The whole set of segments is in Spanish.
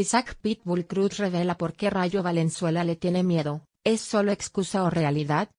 Isaac Pitbull Cruz revela por qué Rayo Valenzuela le tiene miedo, ¿es solo excusa o realidad?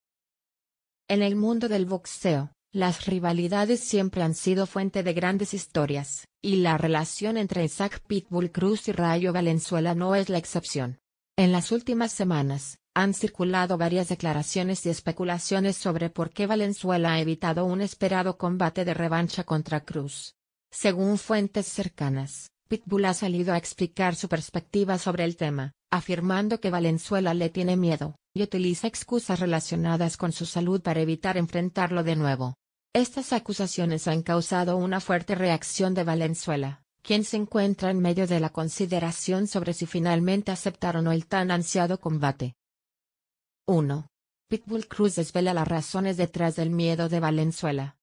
En el mundo del boxeo, las rivalidades siempre han sido fuente de grandes historias, y la relación entre Isaac Pitbull Cruz y Rayo Valenzuela no es la excepción. En las últimas semanas, han circulado varias declaraciones y especulaciones sobre por qué Valenzuela ha evitado un esperado combate de revancha contra Cruz. Según fuentes cercanas, Pitbull ha salido a explicar su perspectiva sobre el tema, afirmando que Valenzuela le tiene miedo, y utiliza excusas relacionadas con su salud para evitar enfrentarlo de nuevo. Estas acusaciones han causado una fuerte reacción de Valenzuela, quien se encuentra en medio de la consideración sobre si finalmente aceptar o no el tan ansiado combate. 1. Pitbull Cruz desvela las razones detrás del miedo de Valenzuela.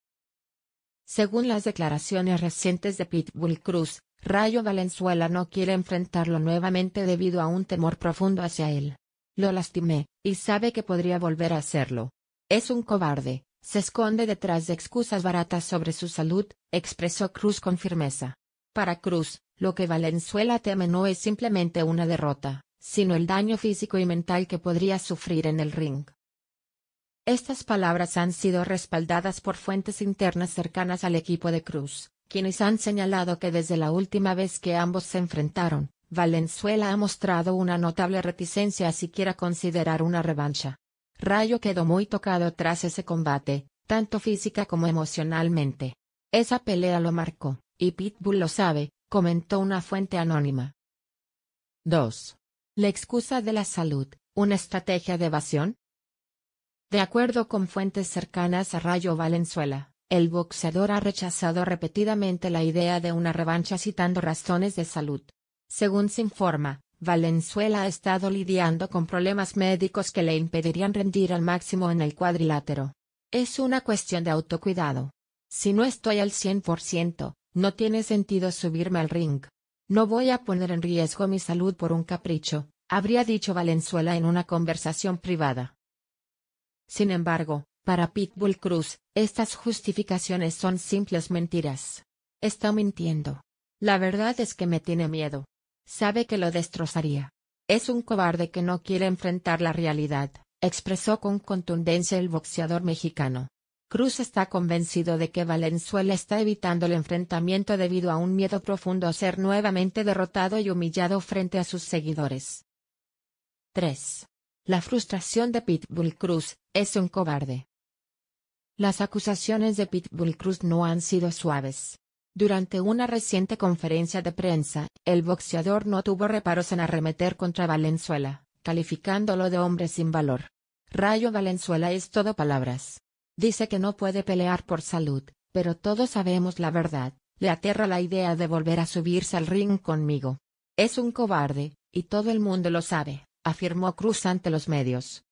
Según las declaraciones recientes de Pitbull Cruz, Rayo Valenzuela no quiere enfrentarlo nuevamente debido a un temor profundo hacia él. Lo lastimé, y sabe que podría volver a hacerlo. Es un cobarde, se esconde detrás de excusas baratas sobre su salud, expresó Cruz con firmeza. Para Cruz, lo que Valenzuela teme no es simplemente una derrota, sino el daño físico y mental que podría sufrir en el ring. Estas palabras han sido respaldadas por fuentes internas cercanas al equipo de Cruz quienes han señalado que desde la última vez que ambos se enfrentaron, Valenzuela ha mostrado una notable reticencia a siquiera considerar una revancha. Rayo quedó muy tocado tras ese combate, tanto física como emocionalmente. Esa pelea lo marcó, y Pitbull lo sabe, comentó una fuente anónima. 2. La excusa de la salud, una estrategia de evasión. De acuerdo con fuentes cercanas a Rayo Valenzuela, el boxeador ha rechazado repetidamente la idea de una revancha citando razones de salud. Según se informa, Valenzuela ha estado lidiando con problemas médicos que le impedirían rendir al máximo en el cuadrilátero. Es una cuestión de autocuidado. Si no estoy al 100%, no tiene sentido subirme al ring. No voy a poner en riesgo mi salud por un capricho, habría dicho Valenzuela en una conversación privada. Sin embargo, para Pitbull Cruz, estas justificaciones son simples mentiras. Está mintiendo. La verdad es que me tiene miedo. Sabe que lo destrozaría. Es un cobarde que no quiere enfrentar la realidad, expresó con contundencia el boxeador mexicano. Cruz está convencido de que Valenzuela está evitando el enfrentamiento debido a un miedo profundo a ser nuevamente derrotado y humillado frente a sus seguidores. 3. La frustración de Pitbull Cruz, es un cobarde. Las acusaciones de Pitbull Cruz no han sido suaves. Durante una reciente conferencia de prensa, el boxeador no tuvo reparos en arremeter contra Valenzuela, calificándolo de hombre sin valor. Rayo Valenzuela es todo palabras. Dice que no puede pelear por salud, pero todos sabemos la verdad, le aterra la idea de volver a subirse al ring conmigo. Es un cobarde, y todo el mundo lo sabe, afirmó Cruz ante los medios.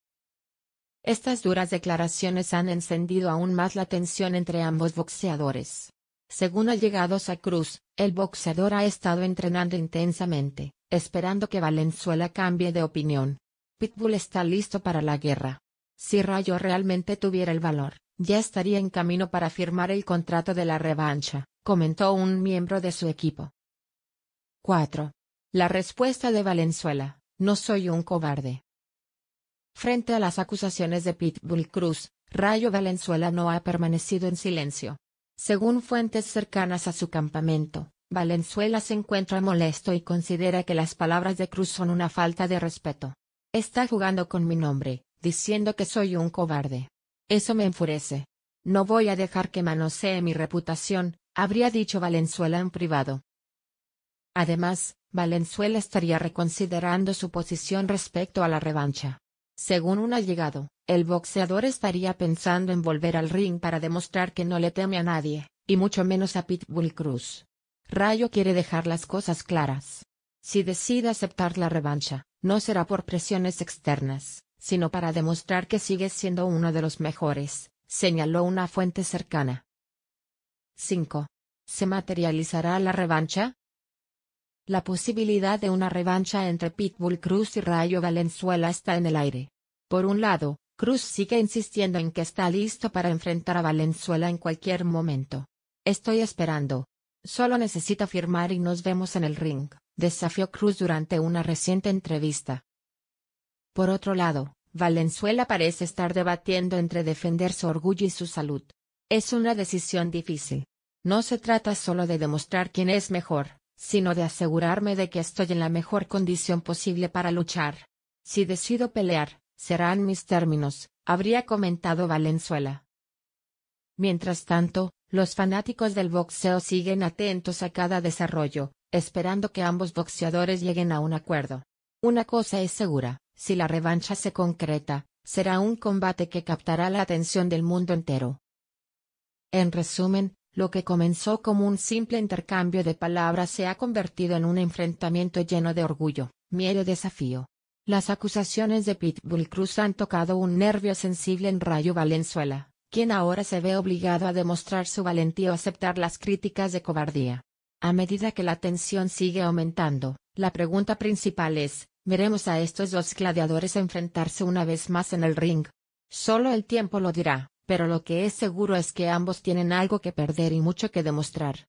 Estas duras declaraciones han encendido aún más la tensión entre ambos boxeadores. Según allegados a Cruz, el boxeador ha estado entrenando intensamente, esperando que Valenzuela cambie de opinión. Pitbull está listo para la guerra. Si Rayo realmente tuviera el valor, ya estaría en camino para firmar el contrato de la revancha, comentó un miembro de su equipo. 4. La respuesta de Valenzuela, no soy un cobarde. Frente a las acusaciones de Pitbull Cruz, Rayo Valenzuela no ha permanecido en silencio. Según fuentes cercanas a su campamento, Valenzuela se encuentra molesto y considera que las palabras de Cruz son una falta de respeto. Está jugando con mi nombre, diciendo que soy un cobarde. Eso me enfurece. No voy a dejar que manosee mi reputación, habría dicho Valenzuela en privado. Además, Valenzuela estaría reconsiderando su posición respecto a la revancha. Según un allegado, el boxeador estaría pensando en volver al ring para demostrar que no le teme a nadie, y mucho menos a Pitbull Cruz. Rayo quiere dejar las cosas claras. Si decide aceptar la revancha, no será por presiones externas, sino para demostrar que sigue siendo uno de los mejores, señaló una fuente cercana. 5. ¿Se materializará la revancha? La posibilidad de una revancha entre Pitbull Cruz y Rayo Valenzuela está en el aire. Por un lado, Cruz sigue insistiendo en que está listo para enfrentar a Valenzuela en cualquier momento. Estoy esperando. Solo necesito firmar y nos vemos en el ring, desafió Cruz durante una reciente entrevista. Por otro lado, Valenzuela parece estar debatiendo entre defender su orgullo y su salud. Es una decisión difícil. No se trata solo de demostrar quién es mejor, sino de asegurarme de que estoy en la mejor condición posible para luchar. Si decido pelear, serán mis términos, habría comentado Valenzuela. Mientras tanto, los fanáticos del boxeo siguen atentos a cada desarrollo, esperando que ambos boxeadores lleguen a un acuerdo. Una cosa es segura, si la revancha se concreta, será un combate que captará la atención del mundo entero. En resumen, lo que comenzó como un simple intercambio de palabras se ha convertido en un enfrentamiento lleno de orgullo, miedo y desafío. Las acusaciones de Pitbull Cruz han tocado un nervio sensible en Rayo Valenzuela, quien ahora se ve obligado a demostrar su valentía o aceptar las críticas de cobardía. A medida que la tensión sigue aumentando, la pregunta principal es, ¿veremos a estos dos gladiadores enfrentarse una vez más en el ring? Solo el tiempo lo dirá pero lo que es seguro es que ambos tienen algo que perder y mucho que demostrar.